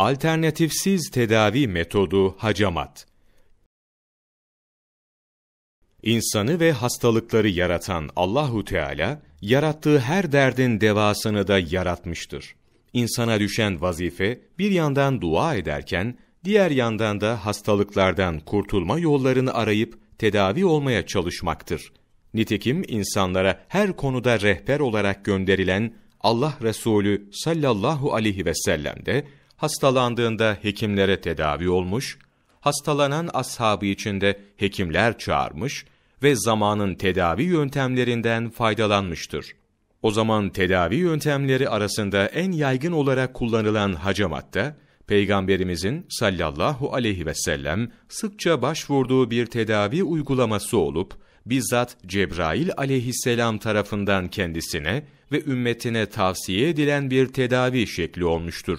Alternatifsiz tedavi metodu hacamat. İnsanı ve hastalıkları yaratan Allahu Teala yarattığı her derdin devasını da yaratmıştır. İnsana düşen vazife bir yandan dua ederken diğer yandan da hastalıklardan kurtulma yollarını arayıp tedavi olmaya çalışmaktır. Nitekim insanlara her konuda rehber olarak gönderilen Allah Resulü sallallahu aleyhi ve sellem de hastalandığında hekimlere tedavi olmuş, hastalanan ashabı içinde hekimler çağırmış ve zamanın tedavi yöntemlerinden faydalanmıştır. O zaman tedavi yöntemleri arasında en yaygın olarak kullanılan hacamatta, Peygamberimizin sallallahu aleyhi ve sellem sıkça başvurduğu bir tedavi uygulaması olup, bizzat Cebrail aleyhisselam tarafından kendisine ve ümmetine tavsiye edilen bir tedavi şekli olmuştur.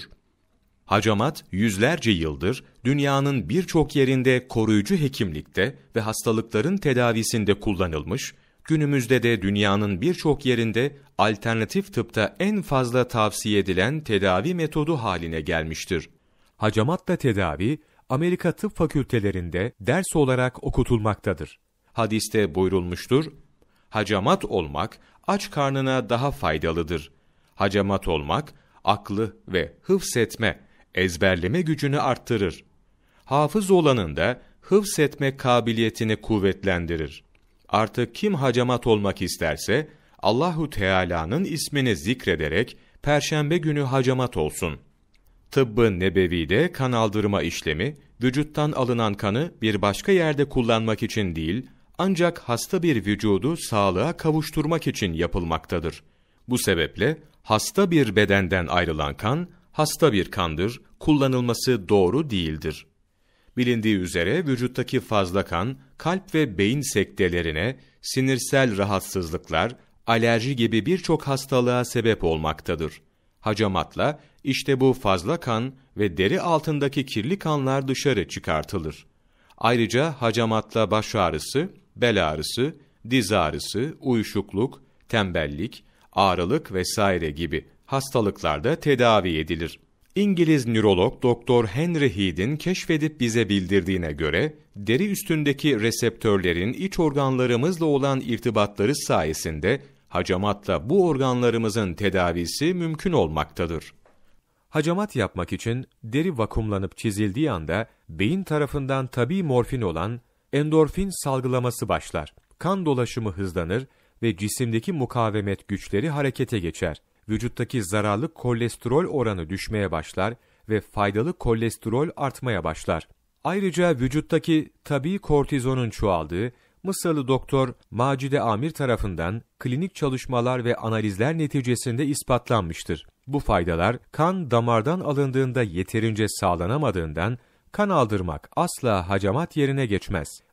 Hacamat yüzlerce yıldır dünyanın birçok yerinde koruyucu hekimlikte ve hastalıkların tedavisinde kullanılmış, günümüzde de dünyanın birçok yerinde alternatif tıpta en fazla tavsiye edilen tedavi metodu haline gelmiştir. Hacamatla tedavi, Amerika tıp fakültelerinde ders olarak okutulmaktadır. Hadiste buyrulmuştur, hacamat olmak aç karnına daha faydalıdır. Hacamat olmak, aklı ve hıfsetme, ezberleme gücünü arttırır. Hafız olanın da hıfzetme kabiliyetini kuvvetlendirir. Artık kim hacamat olmak isterse Allahu Teala'nın ismini zikrederek perşembe günü hacamat olsun. Tıbbı nebevide kan aldırma işlemi vücuttan alınan kanı bir başka yerde kullanmak için değil, ancak hasta bir vücudu sağlığa kavuşturmak için yapılmaktadır. Bu sebeple hasta bir bedenden ayrılan kan hasta bir kandır, kullanılması doğru değildir. Bilindiği üzere vücuttaki fazla kan, kalp ve beyin sektelerine, sinirsel rahatsızlıklar, alerji gibi birçok hastalığa sebep olmaktadır. Hacamatla işte bu fazla kan ve deri altındaki kirli kanlar dışarı çıkartılır. Ayrıca hacamatla baş ağrısı, bel ağrısı, diz ağrısı, uyuşukluk, tembellik, ağrılık vesaire gibi hastalıklarda tedavi edilir. İngiliz nörolog Dr. Henry Head'in keşfedip bize bildirdiğine göre, deri üstündeki reseptörlerin iç organlarımızla olan irtibatları sayesinde hacamatla bu organlarımızın tedavisi mümkün olmaktadır. Hacamat yapmak için deri vakumlanıp çizildiği anda beyin tarafından tabi morfin olan endorfin salgılaması başlar. Kan dolaşımı hızlanır ve cisimdeki mukavemet güçleri harekete geçer vücuttaki zararlı kolesterol oranı düşmeye başlar ve faydalı kolesterol artmaya başlar. Ayrıca vücuttaki tabi kortizonun çoğaldığı Mısırlı doktor Macide Amir tarafından klinik çalışmalar ve analizler neticesinde ispatlanmıştır. Bu faydalar kan damardan alındığında yeterince sağlanamadığından kan aldırmak asla hacamat yerine geçmez.